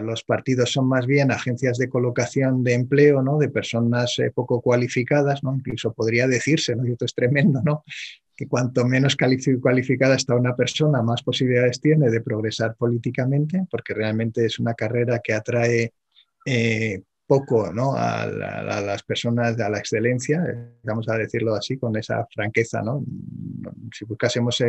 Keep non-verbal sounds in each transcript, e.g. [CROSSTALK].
los partidos son más bien agencias de colocación de empleo, ¿no? De personas eh, poco cualificadas, ¿no? Incluso podría decirse, ¿no? Y esto es tremendo, ¿no? Que cuanto menos cualificada está una persona, más posibilidades tiene de progresar políticamente, porque realmente es una carrera que atrae eh, poco a, las personas, de la excelencia, eh, vamos a decirlo así, con esa franqueza. ¿no? Si buscásemos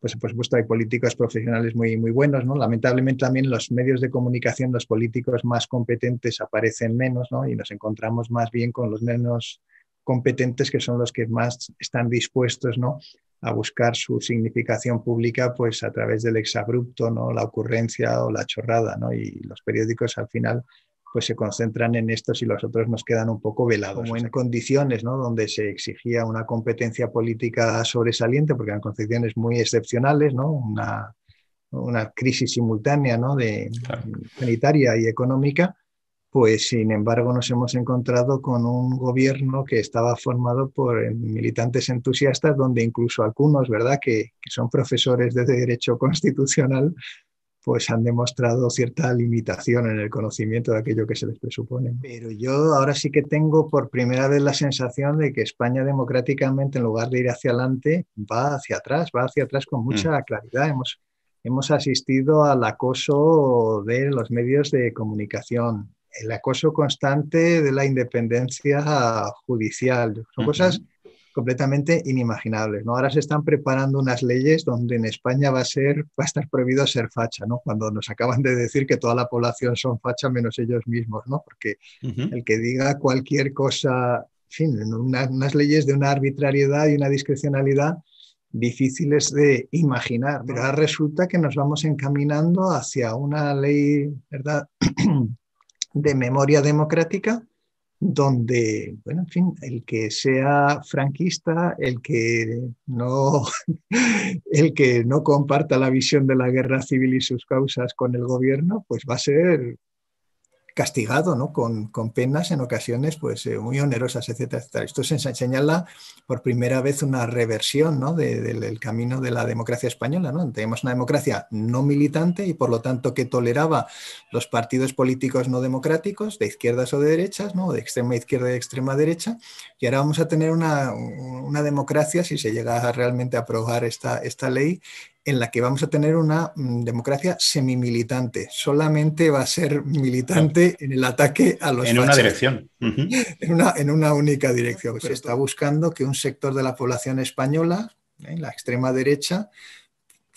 pues por supuesto hay políticos profesionales muy, muy buenos, ¿no? Lamentablemente también los medios de comunicación, los políticos más competentes aparecen menos, ¿no? Y nos encontramos más bien con los menos competentes que son los que más están dispuestos, ¿no? a buscar su significación pública pues a través del exabrupto, ¿no? la ocurrencia o la chorrada, ¿no? y los periódicos al final pues se concentran en estos y los otros nos quedan un poco velados. Como en condiciones donde se exigía una competencia política sobresaliente, porque eran condiciones muy excepcionales, ¿no? una, crisis simultánea ¿no? de, sanitaria y económica, pues sin embargo nos hemos encontrado con un gobierno que estaba formado por eh, militantes entusiastas, donde incluso algunos, ¿verdad?, que son profesores de derecho constitucional, pues han demostrado cierta limitación en el conocimiento de aquello que se les presupone. Pero yo ahora sí que tengo por primera vez la sensación de que España democráticamente, en lugar de ir hacia adelante, va hacia atrás, va hacia atrás con mucha mm. claridad. Hemos, hemos asistido al acoso de los medios de comunicación, el acoso constante de la independencia judicial. Son completamente inimaginables. ¿no? Ahora se están preparando unas leyes donde en España va a, ser, va estar prohibido ser facha, ¿no? cuando nos acaban de decir que toda la población son facha menos ellos mismos, ¿no? porque el que diga cualquier cosa, en fin, unas leyes de una arbitrariedad y una discrecionalidad difíciles de imaginar, pero ahora resulta que nos vamos encaminando hacia una ley ¿verdad? [CLEARS THROAT] de memoria democrática donde, bueno, en fin, el que sea franquista, el que no, [LAUGHS] el que no comparta la visión de la guerra civil y sus causas con el gobierno, pues va a ser castigado con, penas en ocasiones pues, eh, muy onerosas, etcétera, Esto se señala por primera vez una reversión del camino de la democracia española. ¿no? Tenemos una democracia no militante y por lo tanto que toleraba los partidos políticos no democráticos, de izquierdas o de derechas, ¿no? de extrema izquierda y de extrema derecha, y ahora vamos a tener una, democracia, si se llega realmente a aprobar esta, esta ley, en la que vamos a tener una mm, democracia semimilitante. Solamente va a ser militante en el ataque a los... En una dirección. [LAUGHS] en, una, en, una, única dirección. Se está buscando que un sector de la población española, en ¿eh? la extrema derecha,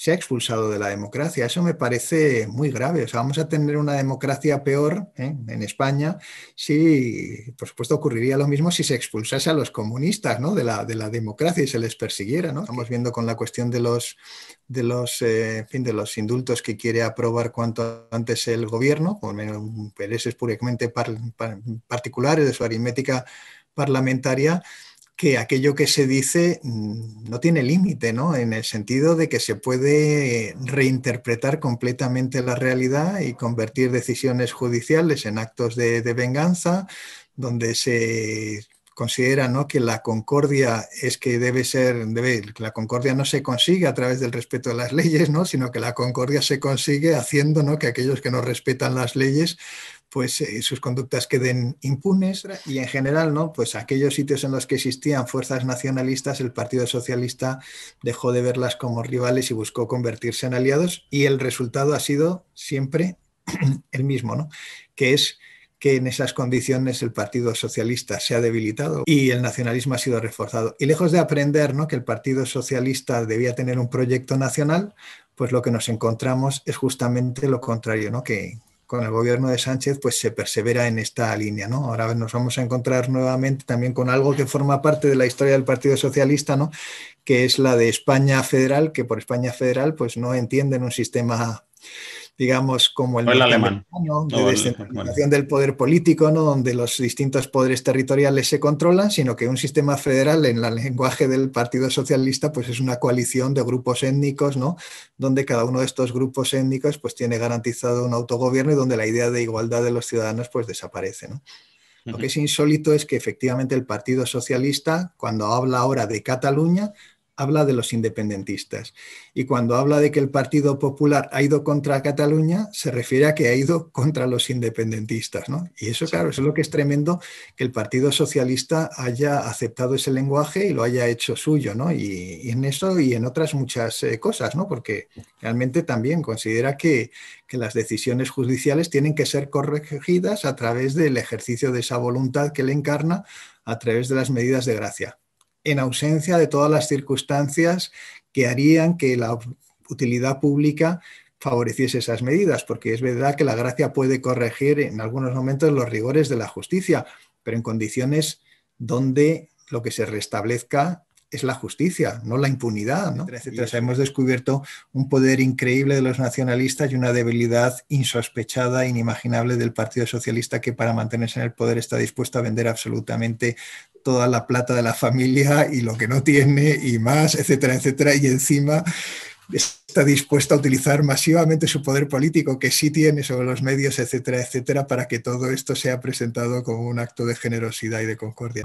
se ha expulsado de la democracia. Eso me parece muy grave. vamos a tener una democracia peor ¿eh? en España si, por supuesto, ocurriría lo mismo si se expulsase a los comunistas ¿no? de, la, democracia y se les persiguiera. ¿no? Estamos viendo con la cuestión de los, de los, eh, de los indultos que quiere aprobar cuanto antes el gobierno, con intereses puramente particulares de su aritmética parlamentaria que aquello que se dice mm, no tiene límite, ¿no? En el sentido de que se puede reinterpretar completamente la realidad y convertir decisiones judiciales en actos de, venganza, donde se considera ¿no? que la concordia es que debe ser, debe, la concordia no se consigue a través del respeto de las leyes, ¿no? sino que la concordia se consigue haciendo ¿no? que aquellos que no respetan las leyes pues eh, sus conductas queden impunes y en general, ¿no? Pues aquellos sitios en los que existían fuerzas nacionalistas, el Partido Socialista dejó de verlas como rivales y buscó convertirse en aliados y el resultado ha sido siempre [CLEARS THROAT] el mismo, ¿no? Que es que en esas condiciones el Partido Socialista se ha debilitado y el nacionalismo ha sido reforzado. Y lejos de aprender ¿no? que el Partido Socialista debía tener un proyecto nacional, pues lo que nos encontramos es justamente lo contrario, ¿no? que, con el gobierno de Sánchez, pues se persevera en esta línea, ¿no? Ahora nos vamos a encontrar nuevamente también con algo que forma parte de la historia del Partido Socialista, ¿no? Que es la de España federal, que por España federal, pues no entienden un sistema digamos, como el, alemán, de descentralización del poder político, ¿no? donde los distintos poderes territoriales se controlan, sino que un sistema federal, en el lenguaje del Partido Socialista, pues es una coalición de grupos étnicos, ¿no? donde cada uno de estos grupos étnicos pues tiene garantizado un autogobierno y donde la idea de igualdad de los ciudadanos pues desaparece. Lo que es insólito es que efectivamente el Partido Socialista, cuando habla ahora de Cataluña, habla de los independentistas. Y cuando habla de que el Partido Popular ha ido contra Cataluña, se refiere a que ha ido contra los independentistas. ¿no? Y eso, claro, es lo que es tremendo, que el Partido Socialista haya aceptado ese lenguaje y lo haya hecho suyo. ¿no? Y, en eso y en otras muchas eh, cosas, ¿no? porque realmente también considera que, que las decisiones judiciales tienen que ser corregidas a través del ejercicio de esa voluntad que le encarna a través de las medidas de gracia en ausencia de todas las circunstancias que harían que la utilidad pública favoreciese esas medidas, porque es verdad que la gracia puede corregir en algunos momentos los rigores de la justicia, pero en condiciones donde lo que se restablezca es la justicia, no la impunidad, ¿no? Etcétera, Hemos descubierto un poder increíble de los nacionalistas y una debilidad insospechada, inimaginable del Partido Socialista que para mantenerse en el poder está dispuesto a vender absolutamente toda la plata de la familia y lo que no tiene y más, etcétera, etcétera. Y encima está dispuesto a utilizar masivamente su poder político que sí tiene sobre los medios, etcétera, etcétera, para que todo esto sea presentado como un acto de generosidad y de concordia.